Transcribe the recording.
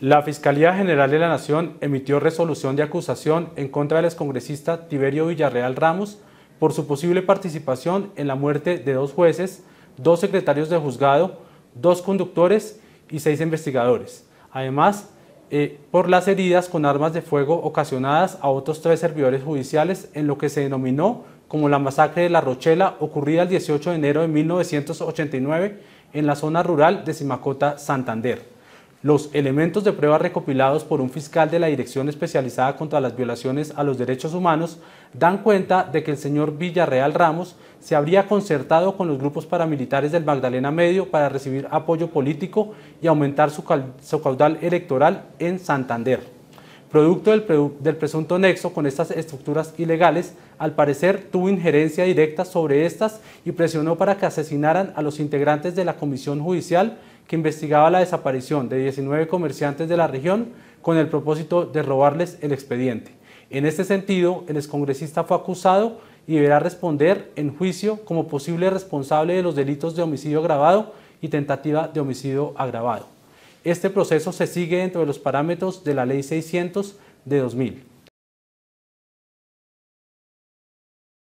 La Fiscalía General de la Nación emitió resolución de acusación en contra del excongresista Tiberio Villarreal Ramos por su posible participación en la muerte de dos jueces, dos secretarios de juzgado, dos conductores y seis investigadores. Además, eh, por las heridas con armas de fuego ocasionadas a otros tres servidores judiciales en lo que se denominó como la masacre de La Rochela ocurrida el 18 de enero de 1989 en la zona rural de Simacota, Santander. Los elementos de prueba recopilados por un fiscal de la Dirección Especializada contra las Violaciones a los Derechos Humanos dan cuenta de que el señor Villarreal Ramos se habría concertado con los grupos paramilitares del Magdalena Medio para recibir apoyo político y aumentar su, caudal electoral en Santander. Producto del, del presunto nexo con estas estructuras ilegales, al parecer tuvo injerencia directa sobre estas y presionó para que asesinaran a los integrantes de la Comisión Judicial que investigaba la desaparición de 19 comerciantes de la región con el propósito de robarles el expediente. En este sentido, el excongresista fue acusado y deberá responder en juicio como posible responsable de los delitos de homicidio agravado y tentativa de homicidio agravado. Este proceso se sigue dentro de los parámetros de la Ley 600 de 2000.